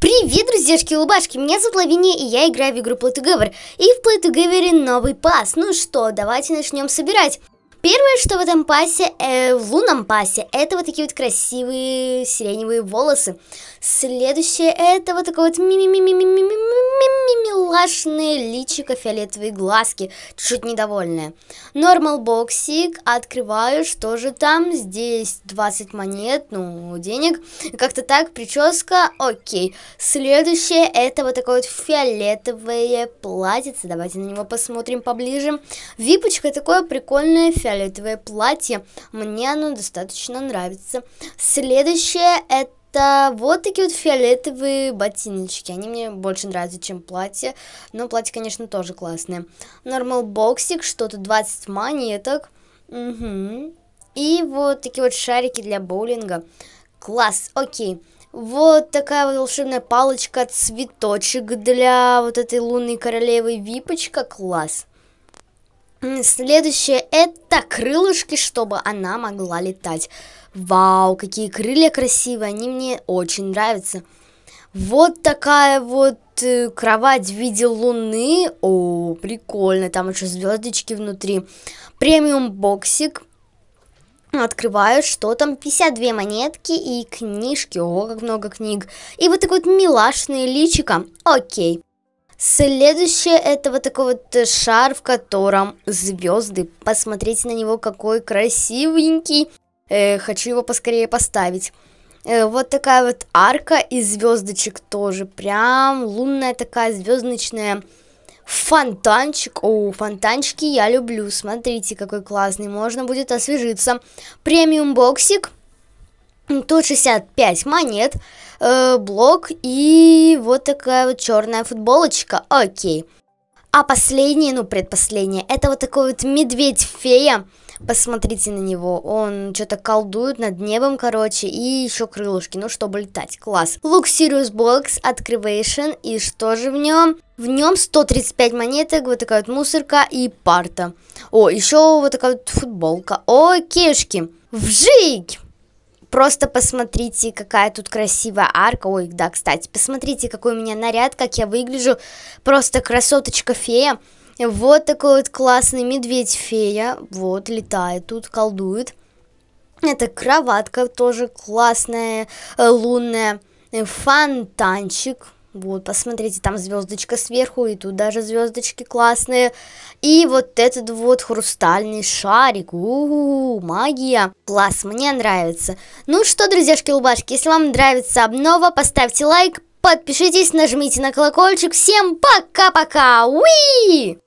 Привет, друзьяшки улыбашки, меня зовут Лавиния, и я играю в игру Play Together. И в Play Together новый пас. Ну что, давайте начнем собирать. Первое, что в этом пасе, э, в лунном пасе, это вот такие вот красивые сиреневые волосы. Следующее, это вот такой вот ми ми ми ми ми ми ми ми милашные личико, фиолетовые глазки, чуть-чуть недовольные. Нормал боксик, открываю, что же там, здесь 20 монет, ну, денег, как-то так, прическа, окей. Следующее, это вот такое вот фиолетовое платьице, давайте на него посмотрим поближе. Випочка, такое прикольное фиолетовое платье, мне оно достаточно нравится. Следующее, это это вот такие вот фиолетовые ботиночки. Они мне больше нравятся, чем платье. Но платье, конечно, тоже классное. Нормал боксик, что-то 20 монеток. Угу. И вот такие вот шарики для боулинга. Класс, окей. Вот такая вот волшебная палочка, цветочек для вот этой лунной королевы, випочка, класс. Следующее это крылышки, чтобы она могла летать. Вау, какие крылья красивые, они мне очень нравятся. Вот такая вот э, кровать в виде луны. О, прикольно, там еще звездочки внутри. Премиум боксик. Открываю, что там, 52 монетки и книжки, о, как много книг. И вот такой вот милашное личико, окей. Следующее это вот такой вот шар, в котором звезды. Посмотрите на него, какой красивенький. Э, хочу его поскорее поставить. Э, вот такая вот арка из звездочек тоже. Прям лунная такая звездочная. Фонтанчик. О, фонтанчики я люблю. Смотрите, какой классный. Можно будет освежиться. Премиум боксик Тут 65 монет, э, блок и вот такая вот черная футболочка. Окей. А последнее, ну предпоследнее, это вот такой вот медведь-фея. Посмотрите на него, он что-то колдует над небом, короче, и еще крылышки, ну, чтобы летать, класс. Luxurious Box от Crivation, и что же в нем? В нем 135 монеток, вот такая вот мусорка и парта. О, еще вот такая вот футболка. Окейшки, вжик! Просто посмотрите, какая тут красивая арка. Ой, да, кстати, посмотрите, какой у меня наряд, как я выгляжу. Просто красоточка-фея. Вот такой вот классный медведь-фея. Вот, летает тут, колдует. Это кроватка тоже классная, э, лунная. Фонтанчик. Вот, посмотрите, там звездочка сверху, и тут даже звездочки классные. И вот этот вот хрустальный шарик. У-у-у, магия. Класс, мне нравится. Ну что, друзьяшки-лубашки, если вам нравится обнова, поставьте лайк, подпишитесь, нажмите на колокольчик. Всем пока-пока! Уи!